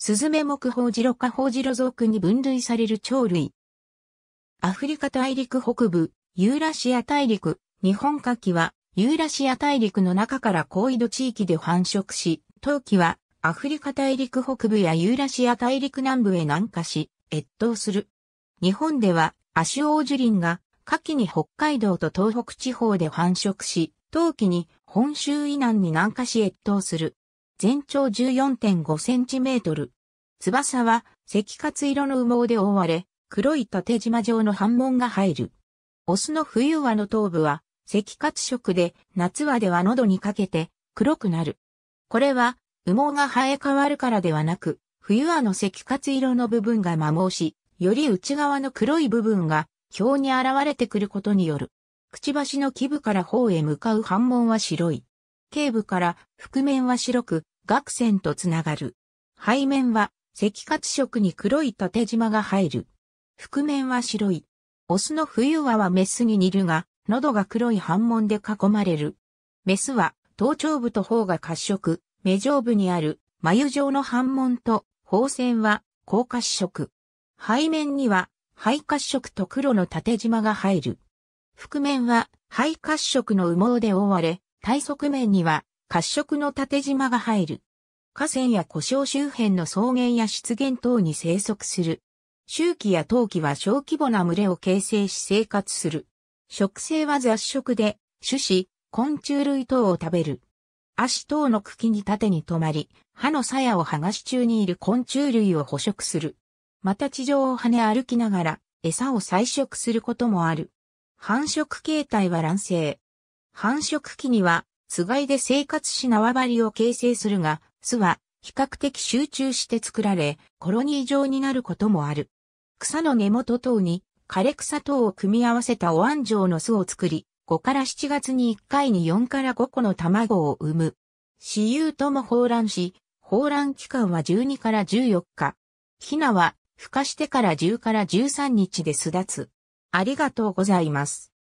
スズメ目ホウジロ科ホウジロ属に分類される鳥類。アフリカ大陸北部、ユーラシア大陸、日本夏季は、ユーラシア大陸の中から高緯度地域で繁殖し、冬季は、アフリカ大陸北部やユーラシア大陸南部へ南下し、越冬する。日本では、アシオオジュリンが、夏季に北海道と東北地方で繁殖し、冬季に本州以南に南下し越冬する。全長1 4 5トル。翼は赤活色の羽毛で覆われ、黒い縦縞状の反紋が入る。オスの冬はの頭部は赤活色で、夏はでは喉にかけて黒くなる。これは羽毛が生え変わるからではなく、冬はの赤活色の部分が摩耗し、より内側の黒い部分が表に現れてくることによる。くちばしの基部から頬へ向かう反紋は白い。頸部から覆面は白く、顎線とつながる。背面は赤褐色に黒い縦縞が入る。覆面は白い。オスの冬羽はメスに似るが、喉が黒い半紋で囲まれる。メスは頭頂部と頬が褐色、目上部にある眉状の半紋と頬線は高褐色。背面には肺褐色と黒の縦縞が入る。覆面は肺褐色の羽毛で覆われ、対側面には褐色の縦縞が入る。河川や故障周辺の草原や湿原等に生息する。周期や冬季は小規模な群れを形成し生活する。食性は雑食で、種子、昆虫類等を食べる。足等の茎に縦に止まり、歯の鞘を剥がし中にいる昆虫類を捕食する。また地上を跳ね歩きながら、餌を採食することもある。繁殖形態は卵生。繁殖期には、つがいで生活し縄張りを形成するが、巣は比較的集中して作られ、コロニー状になることもある。草の根元等に枯れ草等を組み合わせたお椀状の巣を作り、5から7月に1回に4から5個の卵を産む。雌雄とも放卵し、放卵期間は12から14日。ヒナは孵化してから10から13日で巣立つ。ありがとうございます。